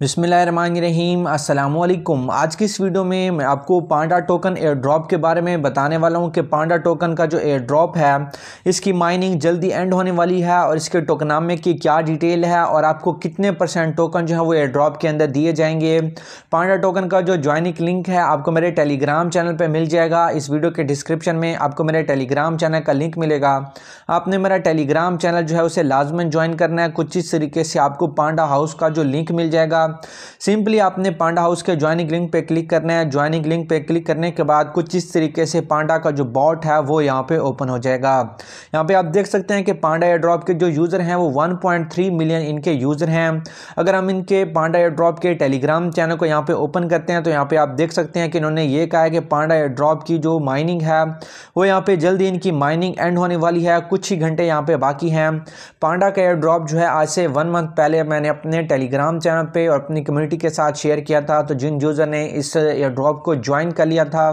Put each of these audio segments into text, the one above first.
बिसमीम अल्लाम आज की इस वीडियो में मैं आपको पांडा टोकन एयर ड्रॉप के बारे में बताने वाला हूं कि पांडा टोकन का जो एयर ड्रॉप है इसकी माइनिंग जल्दी एंड होने वाली है और इसके टोकनामे की क्या डिटेल है और आपको कितने परसेंट टोकन जो है वो एयर ड्रॉप के अंदर दिए जाएंगे पांडा टोकन का जो ज्वाइनिंग लिंक है आपको मेरे टेलीग्राम चैनल पर मिल जाएगा इस वीडियो के डिस्क्रिप्शन में आपको मेरे टेलीग्राम चैनल का लिंक मिलेगा आपने मेरा टेलीग्राम चैनल जो है उसे लाजमन ज्वाइन करना है कुछ इस तरीके से आपको पांडा हाउस का जो लिंक मिल जाएगा जाएगा सिंपली आपने पांडा हाउस के ज्वाइनिंग लिंक पे क्लिक करना है ज्वाइनिंग लिंक पे क्लिक करने के बाद कुछ इस तरीके से पांडा का जो बॉट है वो यहाँ पे ओपन हो जाएगा यहाँ पे आप देख सकते हैं कि पांडा एयर ड्रॉप के जो यूज़र हैं वो वन मिलियन इनके यूज़र हैं अगर हम इनके पांडा एयर ड्रॉप के टेलीग्राम चैनल को यहाँ पे ओपन करते हैं तो यहाँ पे आप देख सकते हैं कि इन्होंने ये कहा है कि पांडा एयर ड्रॉप की जो माइनिंग है वो यहाँ पे जल्दी इनकी माइनिंग एंड होने वाली है कुछ ही घंटे यहाँ पे बाकी हैं पांडा का एयर ड्रॉप जो है आज से वन मंथ पहले मैंने अपने टेलीग्राम चैनल पर और अपनी कम्युनिटी के साथ शेयर किया था तो जिन यूज़र ने इस एयर ड्रॉप को ज्वाइन कर लिया था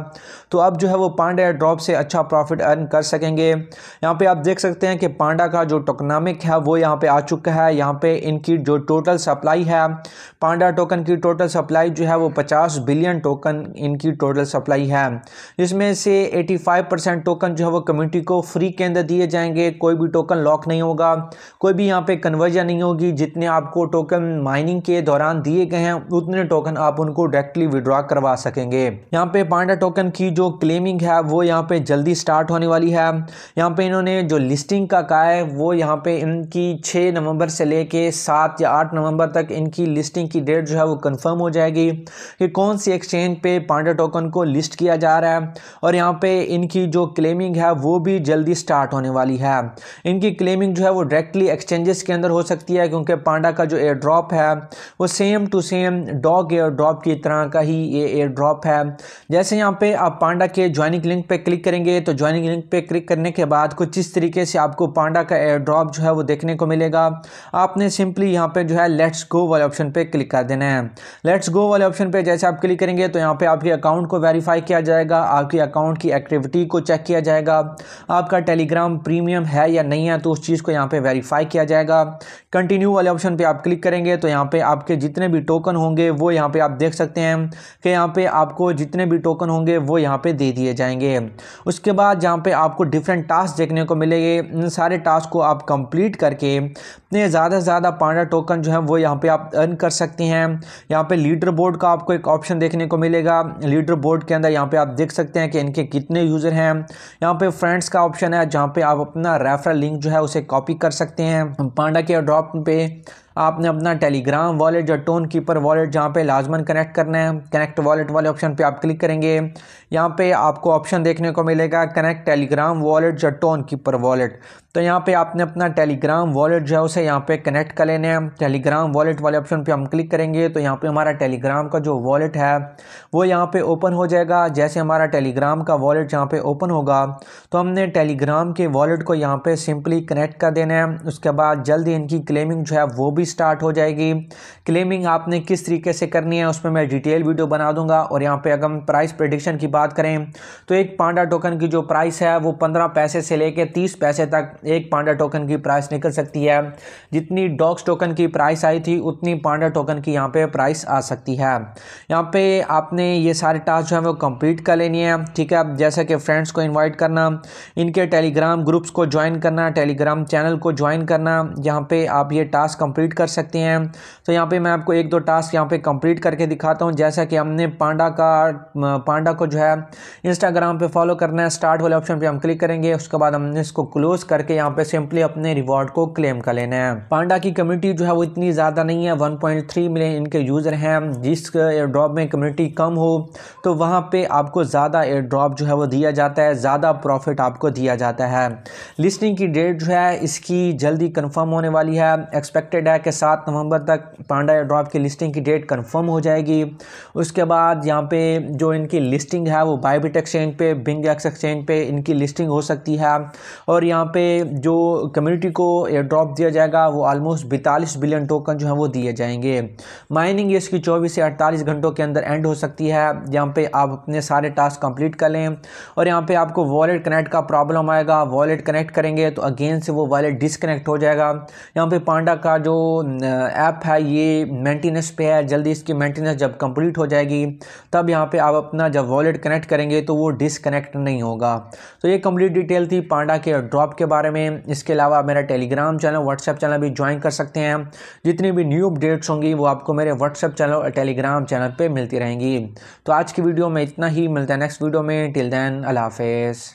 तो अब जो है वो पांडा एयर ड्रॉप से अच्छा प्रॉफिट अर्न कर सकेंगे यहाँ पे आप देख सकते हैं कि पांडा का जो टोकनॉमिक है वो यहाँ पे आ चुका है यहाँ पे इनकी जो टोटल सप्लाई है पांडा टोकन की टोटल सप्लाई जो है वो पचास बिलियन टोकन इनकी टोटल सप्लाई है जिसमें से एटी टोकन जो है वो कम्युनिटी को फ्री के अंदर दिए जाएंगे कोई भी टोकन लॉक नहीं होगा कोई भी यहाँ पर कन्वर्जन नहीं होगी जितने आपको टोकन माइनिंग के दौरान टोकन दिए गए हैं उतने टोकन आप उनको डायरेक्टली विड्रॉ करवा सकेंगे यहाँ पे पांडा टोकन की जो क्लेमिंग है वो यहाँ पे जल्दी स्टार्ट होने वाली है यहाँ पे इन्होंने जो लिस्टिंग का कहा है वो यहाँ पे इनकी छः नवंबर से लेके सात या आठ नवंबर तक इनकी लिस्टिंग की डेट जो है वो कन्फर्म हो जाएगी कि कौन सी एक्सचेंज पे पांडा टोकन को लिस्ट किया जा रहा है और यहाँ पे इनकी जो क्लेमिंग है वो भी जल्दी स्टार्ट होने वाली है इनकी क्लेमिंग जो है वो डायरेक्टली एक्सचेंजेस के अंदर हो सकती है क्योंकि पांडा का जो एयर ड्रॉप है वो same to same dog air drop की तरह का ही ये एयर ड्रॉप है जैसे यहाँ पे आप पांडा के ज्वाइनिंग लिंक पे क्लिक करेंगे तो ज्वाइनिंग लिंक पे क्लिक करने के बाद कुछ इस तरीके से आपको पांडा का एयर ड्रॉप जो है वो देखने को मिलेगा आपने सिंपली यहाँ पे जो है लेट्स गो वाले ऑप्शन पे क्लिक कर देना है लेट्स गो वाले ऑप्शन पे जैसे आप क्लिक करेंगे तो यहाँ पे आपके अकाउंट को वेरीफाई किया जाएगा आपके अकाउंट की एक्टिविटी को चेक किया जाएगा आपका टेलीग्राम प्रीमियम है या नहीं है तो उस चीज़ को यहाँ पे वेरीफाई किया जाएगा कंटिन्यू वाले ऑप्शन पे आप क्लिक करेंगे तो यहाँ पे आपके जितने भी टोकन होंगे वो यहाँ पे आप देख सकते हैं कि यहाँ पे आपको जितने भी टोकन होंगे वो यहाँ पे दे दिए जाएंगे उसके बाद जहाँ पे आपको डिफरेंट टास्क देखने को मिलेंगे इन सारे टास्क को आप कंप्लीट करके अपने ज़्यादा से ज़्यादा पांडा टोकन जो है वो यहाँ पे आप अर्न कर सकते हैं यहाँ पर लीडर बोर्ड का आपको एक ऑप्शन देखने को मिलेगा लीडर बोर्ड के अंदर यहाँ पे आप देख सकते हैं कि इनके कितने यूज़र हैं यहाँ पर फ्रेंड्स का ऑप्शन है जहाँ पर आप अपना रेफरल लिंक जो है उसे कॉपी कर सकते हैं पांडा के ड्रॉप पे आपने अपना टेलीग्राम वॉलेट या टोन कीपर वॉलेट जहाँ पे लाजमन कनेक्ट करना है कनेक्ट वॉलेट वाले ऑप्शन पे आप क्लिक करेंगे यहाँ पे आपको ऑप्शन देखने को मिलेगा कनेक्ट टेलीग्राम वॉलेट या टोन कीपर वॉलेट तो यहाँ पे आपने अपना टेलीग्राम वॉलेट जो है उसे यहाँ पे कनेक्ट कर लेना है टेलीग्राम वॉलेट वाले ऑप्शन पे हम क्लिक करेंगे तो यहाँ पे हमारा टेलीग्राम का जो वॉलेट है वो यहाँ पे ओपन हो जाएगा जैसे हमारा टेलीग्राम का वॉलेट यहाँ पे ओपन होगा तो हमने टेलीग्राम के वॉलेट को यहाँ पर सिंपली कनेक्ट कर देना है उसके बाद ही इनकी क्लेमिंग जो है वो भी स्टार्ट हो जाएगी क्लेमिंग आपने किस तरीके से करनी है उसमें मैं डिटेल वीडियो बना दूंगा और यहाँ पर अगर हम प्राइस प्रडिक्शन की बात करें तो एक पांडा टोकन की जो प्राइस है वो पंद्रह पैसे से लेकर तीस पैसे तक एक पांडा टोकन की प्राइस निकल सकती है जितनी डॉक्स टोकन की प्राइस आई थी उतनी पांडा टोकन की यहाँ पे प्राइस आ सकती है यहाँ पे आपने ये सारे टास्क जो है वो कंप्लीट कर लेनी है ठीक है जैसे कि फ्रेंड्स को इन्वाइट करना इनके टेलीग्राम ग्रुप्स को ज्वाइन करना टेलीग्राम चैनल को ज्वाइन करना यहाँ पर आप ये टास्क कंप्लीट कर सकते हैं तो यहाँ पर मैं आपको एक दो टास्क यहाँ पर कंप्लीट करके दिखाता हूँ जैसा कि हमने पांडा का पांडा को जो है इंस्टाग्राम पर फॉलो करना है स्टार्ट वाले ऑप्शन पर हम क्लिक करेंगे उसके बाद हमने इसको क्लोज़ करके करके यहाँ पे सिंपली अपने रिवॉर्ड को क्लेम कर लेना है पांडा की कम्युनिटी जो है वो इतनी ज़्यादा नहीं है 1.3 मिलियन इनके यूज़र हैं जिस एयर ड्रॉप में कम्युनिटी कम हो तो वहाँ पे आपको ज़्यादा एयर ड्रॉप जो है वो दिया जाता है ज़्यादा प्रॉफिट आपको दिया जाता है लिस्टिंग की डेट जो है इसकी जल्दी कन्फर्म होने वाली है एक्सपेक्टेड है कि सात नवंबर तक पांडा एयर ड्रॉप की लिस्टिंग की डेट कन्फर्म हो जाएगी उसके बाद यहाँ पे जो इनकी लिस्टिंग है वो बायोबिट एक्सचेंज पे बिंग एक्स एक्सचेंज पे इनकी लिस्टिंग हो सकती है और यहाँ पे जो कम्युनिटी को एयर ड्रॉप दिया जाएगा वो ऑलमोस्ट बैतालीस बिलियन टोकन जो है वो दिए जाएंगे माइनिंग इसकी चौबीस से अड़तालीस घंटों के अंदर एंड हो सकती है यहाँ पे आप अपने सारे टास्क कंप्लीट कर लें और यहाँ पे आपको वॉलेट कनेक्ट का प्रॉब्लम आएगा वॉलेट कनेक्ट करेंगे तो अगेन से वो वॉलेट डिसकनेक्ट हो जाएगा यहाँ पर पांडा का जो ऐप है ये मेंटेनेंस पे है जल्दी इसकी मेंटेनेंस जब कंप्लीट हो जाएगी तब यहाँ पे आप अपना जब वॉलेट कनेक्ट करेंगे तो वो डिसकनेक्ट नहीं होगा तो ये कंप्लीट डिटेल थी पांडा के ड्रॉप के बारे में में इसके अलावा मेरा टेलीग्राम चैनल व्हाट्सएप चैनल भी ज्वाइन कर सकते हैं जितनी भी न्यू अपडेट्स होंगी वो आपको मेरे व्हाट्सएप चैनल और टेलीग्राम चैनल पर मिलती रहेंगी तो आज की वीडियो में इतना ही मिलता है नेक्स्ट वीडियो में टिल दैन अल्लाह